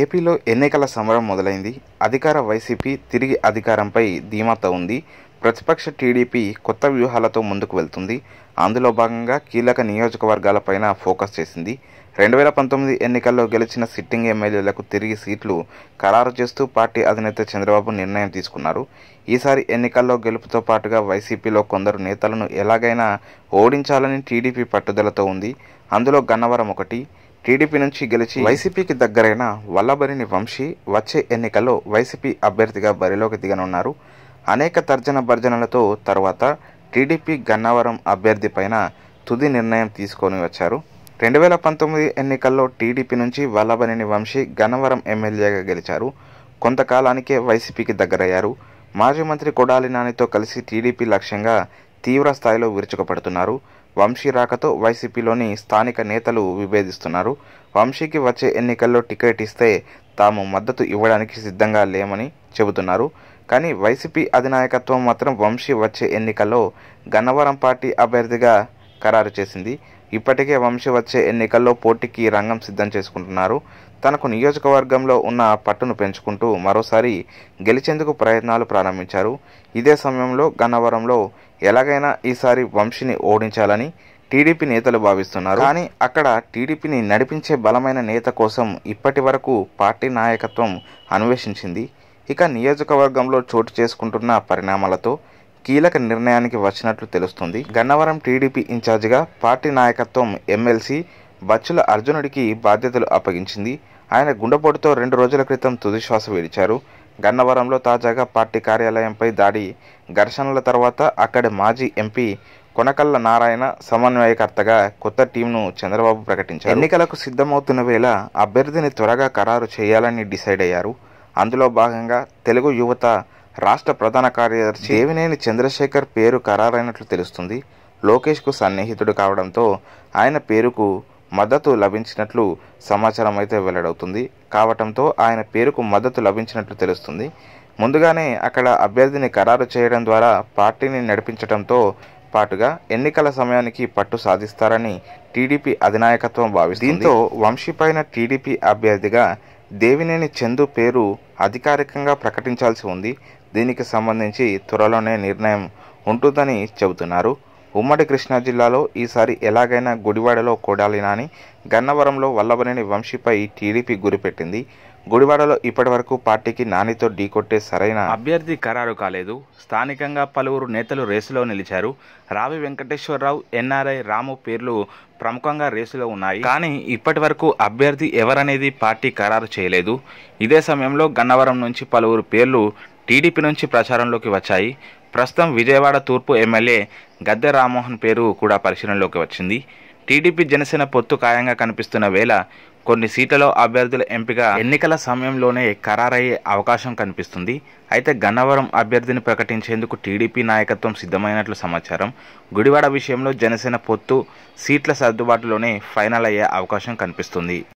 ఏపీలో ఎన్నికల సమరం మొదలైంది అధికార వైసీపీ తిరిగి అధికారంపై ధీమాత ఉంది ప్రతిపక్ష టీడీపీ కొత్త వ్యూహాలతో ముందుకు వెళ్తుంది అందులో భాగంగా కీలక నియోజకవర్గాలపైన ఫోకస్ చేసింది రెండు వేల పంతొమ్మిది ఎన్నికల్లో గెలిచిన సిట్టింగ్ ఎమ్మెల్యేలకు తిరిగి సీట్లు ఖరారు చేస్తూ పార్టీ అధినేత చంద్రబాబు నిర్ణయం తీసుకున్నారు ఈసారి ఎన్నికల్లో గెలుపుతో పాటుగా వైసీపీలో కొందరు నేతలను ఎలాగైనా ఓడించాలని టీడీపీ పట్టుదలతో ఉంది అందులో గన్నవరం ఒకటి టీడీపీ నుంచి గెలిచి వైసీపీకి దగ్గరైన వల్లభరిని వంశీ వచ్చే ఎన్నికల్లో వైసీపీ అభ్యర్థిగా బరిలోకి దిగనున్నారు అనేక తర్జన భర్జనలతో తర్వాత టీడీపీ గన్నవరం అభ్యర్థి పైన తుది నిర్ణయం తీసుకొని వచ్చారు రెండు వేల పంతొమ్మిది ఎన్నికల్లో టీడీపీ నుంచి వల్లభరిని వంశీ గన్నవరం ఎమ్మెల్యేగా గెలిచారు కొంతకాలానికే వైసీపీకి దగ్గరయ్యారు మాజీ మంత్రి కొడాలి నానితో కలిసి టీడీపీ లక్ష్యంగా తీవ్ర స్థాయిలో విరుచుకుపడుతున్నారు వంశీ రాకతో వైసీపీలోని స్థానిక నేతలు విభేదిస్తున్నారు వంశీకి వచ్చే ఎన్నికల్లో టికెట్ ఇస్తే తాము మద్దతు ఇవ్వడానికి సిద్ధంగా లేమని చెబుతున్నారు కానీ వైసీపీ అధినాయకత్వం మాత్రం వంశీ వచ్చే ఎన్నికల్లో గన్నవరం పార్టీ అభ్యర్థిగా ఖరారు చేసింది ఇప్పటికే వంశీ వచ్చే ఎన్నికల్లో పోటీకి రంగం సిద్ధం చేసుకుంటున్నారు తనకు నియోజకవర్గంలో ఉన్న పట్టును పెంచుకుంటూ మరోసారి గెలిచేందుకు ప్రయత్నాలు ప్రారంభించారు ఇదే సమయంలో గన్నవరంలో ఎలాగైనా ఈసారి వంశీని ఓడించాలని టీడీపీ నేతలు భావిస్తున్నారు కానీ అక్కడ టీడీపీని నడిపించే బలమైన నేత కోసం ఇప్పటి వరకు పార్టీ నాయకత్వం అన్వేషించింది ఇక నియోజకవర్గంలో చోటు చేసుకుంటున్న పరిణామాలతో కీలక నిర్ణయానికి వచ్చినట్లు తెలుస్తుంది గన్నవరం టీడీపీ ఇన్ఛార్జిగా పార్టీ నాయకత్వం ఎమ్మెల్సీ బచ్చుల అర్జునుడికి బాధ్యతలు అప్పగించింది ఆయన గుండెపోటుతో రెండు రోజుల క్రితం తుదిశ్వాస విడిచారు గన్నవరంలో తాజాగా పార్టీ కార్యాలయంపై దాడి ఘర్షణల తర్వాత అక్కడి మాజీ ఎంపీ కొనకల్ల నారాయణ సమన్వయకర్తగా కొత్త టీంను చంద్రబాబు ప్రకటించారు ఎన్నికలకు సిద్ధమవుతున్న వేళ అభ్యర్థిని త్వరగా ఖరారు చేయాలని డిసైడ్ అయ్యారు అందులో భాగంగా తెలుగు యువత రాష్ట్ర ప్రధాన కార్యదర్శి దేవినేని చంద్రశేఖర్ పేరు ఖరారైనట్లు తెలుస్తుంది లోకేష్కు సన్నిహితుడు కావడంతో ఆయన పేరుకు మద్దతు లభించినట్లు సమాచారం అయితే వెల్లడవుతుంది కావటంతో ఆయన పేరుకు మద్దతు లభించినట్లు తెలుస్తుంది ముందుగానే అక్కడ అభ్యర్థిని ఖరారు చేయడం ద్వారా పార్టీని నడిపించడంతో పాటుగా ఎన్నికల సమయానికి పట్టు సాధిస్తారని టీడీపీ అధినాయకత్వం భావిస్తుంది దీంతో వంశీపైన టీడీపీ అభ్యర్థిగా దేవినేని చందు పేరు అధికారికంగా ప్రకటించాల్సి ఉంది దీనికి సంబంధించి త్వరలోనే నిర్ణయం ఉంటుందని చెబుతున్నారు ఉమ్మడి కృష్ణా జిల్లాలో ఈసారి ఎలాగైనా గుడివాడలో కొడాలి నాని గన్నవరంలో వల్లభనేని వంశీపై టీడీపీ గురిపెట్టింది గుడివాడలో ఇప్పటివరకు పార్టీకి నానితో ఢీకొట్టే సరైన అభ్యర్థి ఖరారు కాలేదు స్థానికంగా పలువురు నేతలు రేసులో నిలిచారు రావి వెంకటేశ్వరరావు ఎన్ఆర్ఐ రాము పేర్లు ప్రముఖంగా రేసులో ఉన్నాయి కానీ ఇప్పటి వరకు అభ్యర్థి ఎవరనేది పార్టీ ఖరారు చేయలేదు ఇదే సమయంలో గన్నవరం నుంచి పలువురు పేర్లు టీడీపీ నుంచి ప్రచారంలోకి వచ్చాయి ప్రస్తుతం విజయవాడ తూర్పు ఎమ్మెల్యే గద్దె రామ్మోహన్ పేరు కూడా పరిశీలనలోకి వచ్చింది టీడీపీ జనసేన పొత్తు ఖాయంగా కనిపిస్తున్న వేళ కొన్ని సీట్లలో అభ్యర్థుల ఎంపిక ఎన్నికల సమయంలోనే ఖరారయ్యే అవకాశం కనిపిస్తుంది అయితే గన్నవరం అభ్యర్థిని ప్రకటించేందుకు టీడీపీ నాయకత్వం సిద్ధమైనట్లు సమాచారం గుడివాడ విషయంలో జనసేన పొత్తు సీట్ల సర్దుబాటులోనే ఫైనల్ అయ్యే అవకాశం కనిపిస్తుంది